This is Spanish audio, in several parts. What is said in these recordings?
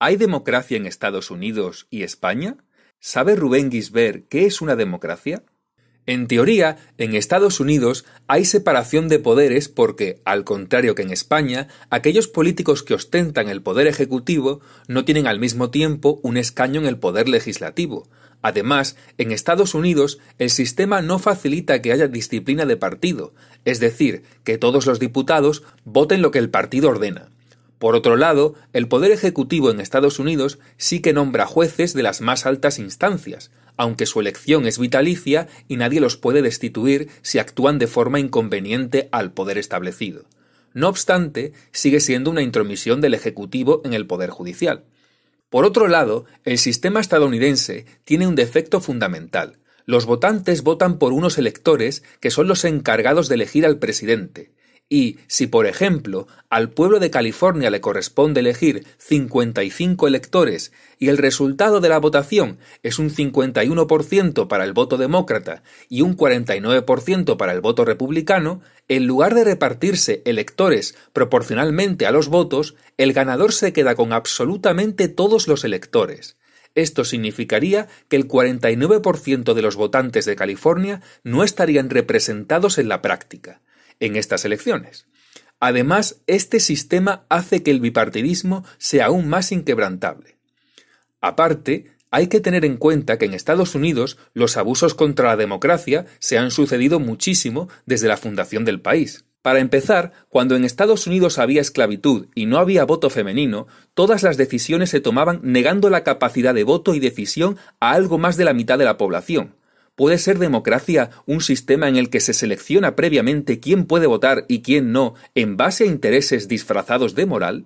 ¿Hay democracia en Estados Unidos y España? ¿Sabe Rubén Gisbert qué es una democracia? En teoría, en Estados Unidos hay separación de poderes porque, al contrario que en España, aquellos políticos que ostentan el poder ejecutivo no tienen al mismo tiempo un escaño en el poder legislativo. Además, en Estados Unidos el sistema no facilita que haya disciplina de partido, es decir, que todos los diputados voten lo que el partido ordena. Por otro lado, el Poder Ejecutivo en Estados Unidos sí que nombra jueces de las más altas instancias, aunque su elección es vitalicia y nadie los puede destituir si actúan de forma inconveniente al poder establecido. No obstante, sigue siendo una intromisión del Ejecutivo en el Poder Judicial. Por otro lado, el sistema estadounidense tiene un defecto fundamental. Los votantes votan por unos electores que son los encargados de elegir al presidente, y si, por ejemplo, al pueblo de California le corresponde elegir 55 electores y el resultado de la votación es un 51% para el voto demócrata y un 49% para el voto republicano, en lugar de repartirse electores proporcionalmente a los votos, el ganador se queda con absolutamente todos los electores. Esto significaría que el 49% de los votantes de California no estarían representados en la práctica en estas elecciones. Además, este sistema hace que el bipartidismo sea aún más inquebrantable. Aparte, hay que tener en cuenta que en Estados Unidos los abusos contra la democracia se han sucedido muchísimo desde la fundación del país. Para empezar, cuando en Estados Unidos había esclavitud y no había voto femenino, todas las decisiones se tomaban negando la capacidad de voto y decisión a algo más de la mitad de la población, ¿Puede ser democracia un sistema en el que se selecciona previamente quién puede votar y quién no en base a intereses disfrazados de moral?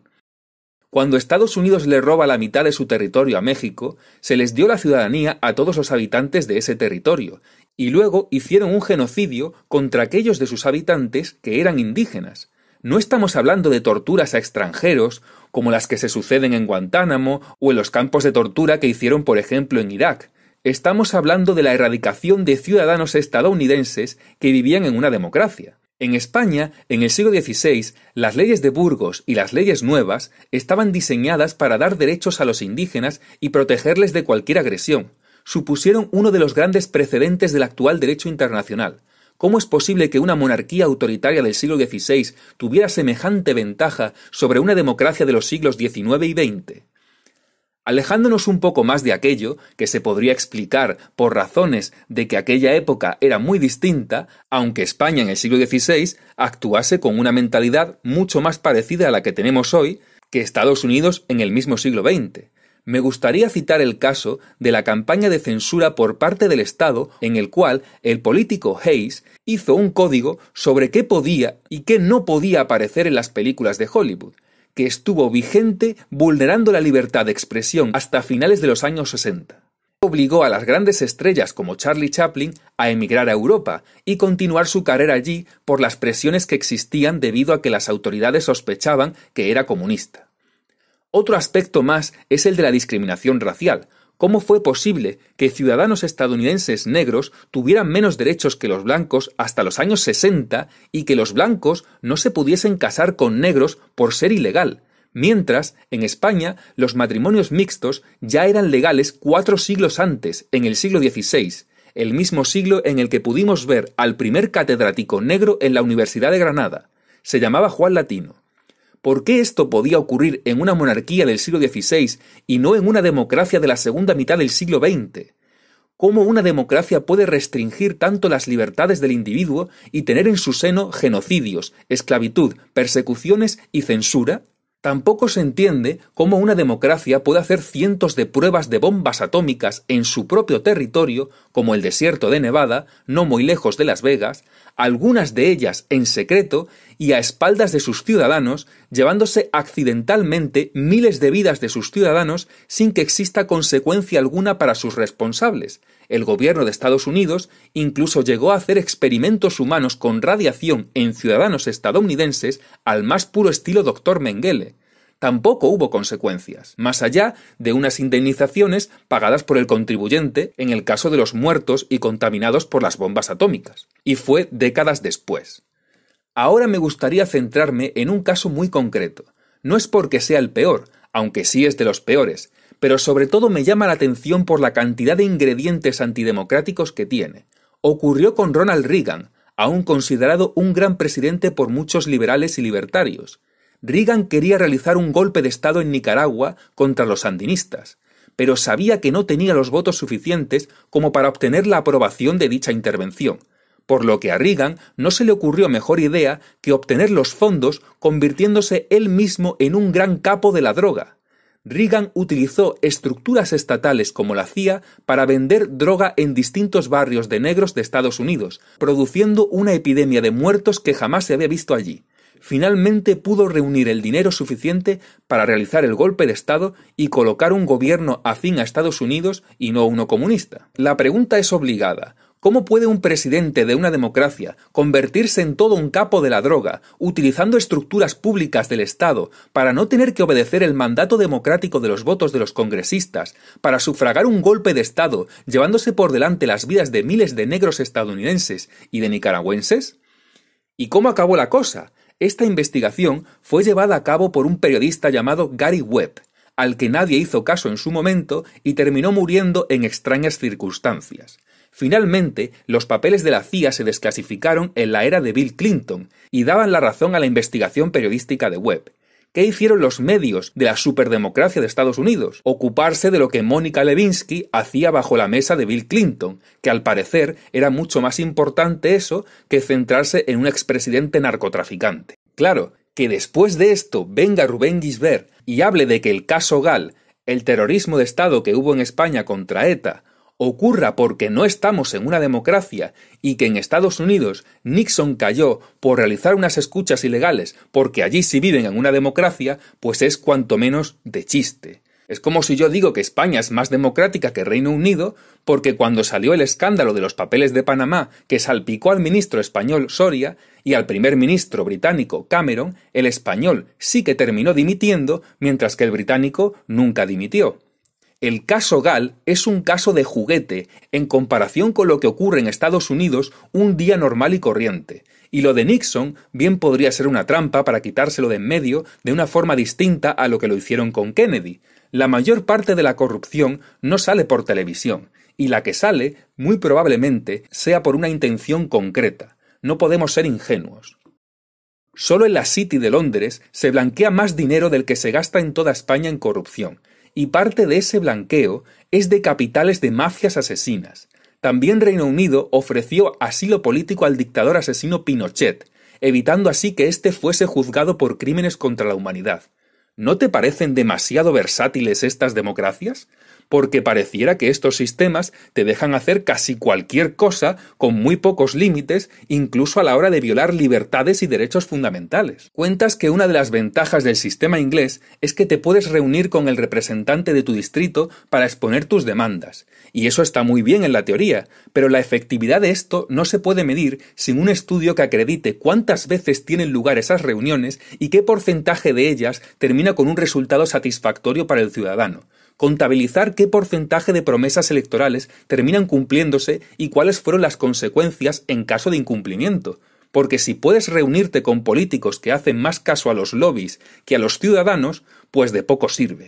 Cuando Estados Unidos le roba la mitad de su territorio a México, se les dio la ciudadanía a todos los habitantes de ese territorio, y luego hicieron un genocidio contra aquellos de sus habitantes que eran indígenas. No estamos hablando de torturas a extranjeros, como las que se suceden en Guantánamo o en los campos de tortura que hicieron, por ejemplo, en Irak. Estamos hablando de la erradicación de ciudadanos estadounidenses que vivían en una democracia. En España, en el siglo XVI, las leyes de Burgos y las leyes nuevas estaban diseñadas para dar derechos a los indígenas y protegerles de cualquier agresión. Supusieron uno de los grandes precedentes del actual derecho internacional. ¿Cómo es posible que una monarquía autoritaria del siglo XVI tuviera semejante ventaja sobre una democracia de los siglos XIX y XX? Alejándonos un poco más de aquello, que se podría explicar por razones de que aquella época era muy distinta, aunque España en el siglo XVI actuase con una mentalidad mucho más parecida a la que tenemos hoy que Estados Unidos en el mismo siglo XX. Me gustaría citar el caso de la campaña de censura por parte del Estado en el cual el político Hayes hizo un código sobre qué podía y qué no podía aparecer en las películas de Hollywood que estuvo vigente vulnerando la libertad de expresión hasta finales de los años 60. Obligó a las grandes estrellas como Charlie Chaplin a emigrar a Europa y continuar su carrera allí por las presiones que existían debido a que las autoridades sospechaban que era comunista. Otro aspecto más es el de la discriminación racial, ¿Cómo fue posible que ciudadanos estadounidenses negros tuvieran menos derechos que los blancos hasta los años 60 y que los blancos no se pudiesen casar con negros por ser ilegal? Mientras, en España, los matrimonios mixtos ya eran legales cuatro siglos antes, en el siglo XVI, el mismo siglo en el que pudimos ver al primer catedrático negro en la Universidad de Granada. Se llamaba Juan Latino. ¿Por qué esto podía ocurrir en una monarquía del siglo XVI y no en una democracia de la segunda mitad del siglo XX? ¿Cómo una democracia puede restringir tanto las libertades del individuo y tener en su seno genocidios, esclavitud, persecuciones y censura? Tampoco se entiende cómo una democracia puede hacer cientos de pruebas de bombas atómicas en su propio territorio, como el desierto de Nevada, no muy lejos de Las Vegas, algunas de ellas en secreto y a espaldas de sus ciudadanos, llevándose accidentalmente miles de vidas de sus ciudadanos sin que exista consecuencia alguna para sus responsables. El gobierno de Estados Unidos incluso llegó a hacer experimentos humanos con radiación en ciudadanos estadounidenses al más puro estilo Dr. Mengele tampoco hubo consecuencias, más allá de unas indemnizaciones pagadas por el contribuyente en el caso de los muertos y contaminados por las bombas atómicas. Y fue décadas después. Ahora me gustaría centrarme en un caso muy concreto. No es porque sea el peor, aunque sí es de los peores, pero sobre todo me llama la atención por la cantidad de ingredientes antidemocráticos que tiene. Ocurrió con Ronald Reagan, aún considerado un gran presidente por muchos liberales y libertarios. Reagan quería realizar un golpe de Estado en Nicaragua contra los sandinistas, pero sabía que no tenía los votos suficientes como para obtener la aprobación de dicha intervención, por lo que a Reagan no se le ocurrió mejor idea que obtener los fondos convirtiéndose él mismo en un gran capo de la droga. Reagan utilizó estructuras estatales como la CIA para vender droga en distintos barrios de negros de Estados Unidos, produciendo una epidemia de muertos que jamás se había visto allí. Finalmente pudo reunir el dinero suficiente para realizar el golpe de Estado y colocar un gobierno afín a Estados Unidos y no uno comunista. La pregunta es obligada. ¿Cómo puede un presidente de una democracia convertirse en todo un capo de la droga, utilizando estructuras públicas del Estado para no tener que obedecer el mandato democrático de los votos de los congresistas, para sufragar un golpe de Estado, llevándose por delante las vidas de miles de negros estadounidenses y de nicaragüenses? ¿Y cómo acabó la cosa? Esta investigación fue llevada a cabo por un periodista llamado Gary Webb, al que nadie hizo caso en su momento y terminó muriendo en extrañas circunstancias. Finalmente, los papeles de la CIA se desclasificaron en la era de Bill Clinton y daban la razón a la investigación periodística de Webb. ¿Qué hicieron los medios de la superdemocracia de Estados Unidos? Ocuparse de lo que Mónica Levinsky hacía bajo la mesa de Bill Clinton, que al parecer era mucho más importante eso que centrarse en un expresidente narcotraficante. Claro, que después de esto venga Rubén Gisbert y hable de que el caso Gal, el terrorismo de Estado que hubo en España contra ETA, ocurra porque no estamos en una democracia y que en Estados Unidos Nixon cayó por realizar unas escuchas ilegales porque allí sí viven en una democracia, pues es cuanto menos de chiste. Es como si yo digo que España es más democrática que Reino Unido, porque cuando salió el escándalo de los papeles de Panamá que salpicó al ministro español Soria y al primer ministro británico Cameron, el español sí que terminó dimitiendo, mientras que el británico nunca dimitió. El caso Gall es un caso de juguete en comparación con lo que ocurre en Estados Unidos un día normal y corriente, y lo de Nixon bien podría ser una trampa para quitárselo de en medio de una forma distinta a lo que lo hicieron con Kennedy. La mayor parte de la corrupción no sale por televisión, y la que sale muy probablemente sea por una intención concreta. No podemos ser ingenuos. Solo en la City de Londres se blanquea más dinero del que se gasta en toda España en corrupción, y parte de ese blanqueo es de capitales de mafias asesinas. También Reino Unido ofreció asilo político al dictador asesino Pinochet, evitando así que éste fuese juzgado por crímenes contra la humanidad. ¿No te parecen demasiado versátiles estas democracias? porque pareciera que estos sistemas te dejan hacer casi cualquier cosa con muy pocos límites, incluso a la hora de violar libertades y derechos fundamentales. Cuentas que una de las ventajas del sistema inglés es que te puedes reunir con el representante de tu distrito para exponer tus demandas, y eso está muy bien en la teoría, pero la efectividad de esto no se puede medir sin un estudio que acredite cuántas veces tienen lugar esas reuniones y qué porcentaje de ellas termina con un resultado satisfactorio para el ciudadano. Contabilizar que, porcentaje de promesas electorales terminan cumpliéndose y cuáles fueron las consecuencias en caso de incumplimiento. Porque si puedes reunirte con políticos que hacen más caso a los lobbies que a los ciudadanos, pues de poco sirve.